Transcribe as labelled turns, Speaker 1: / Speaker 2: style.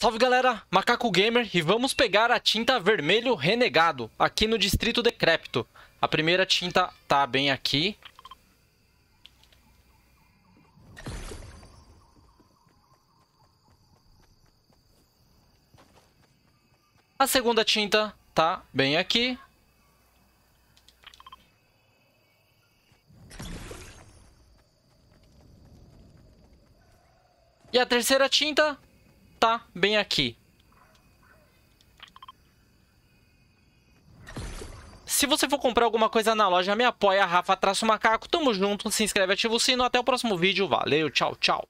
Speaker 1: Salve galera, Macaco Gamer e vamos pegar a tinta vermelho renegado aqui no Distrito Decrépito. A primeira tinta tá bem aqui.
Speaker 2: A segunda tinta
Speaker 3: tá bem aqui.
Speaker 4: E a terceira tinta tá
Speaker 5: bem aqui. Se você for comprar alguma coisa na loja, me apoia, Rafa, traço macaco. Tamo junto, se inscreve, ativa o sino. Até o próximo vídeo. Valeu, tchau, tchau.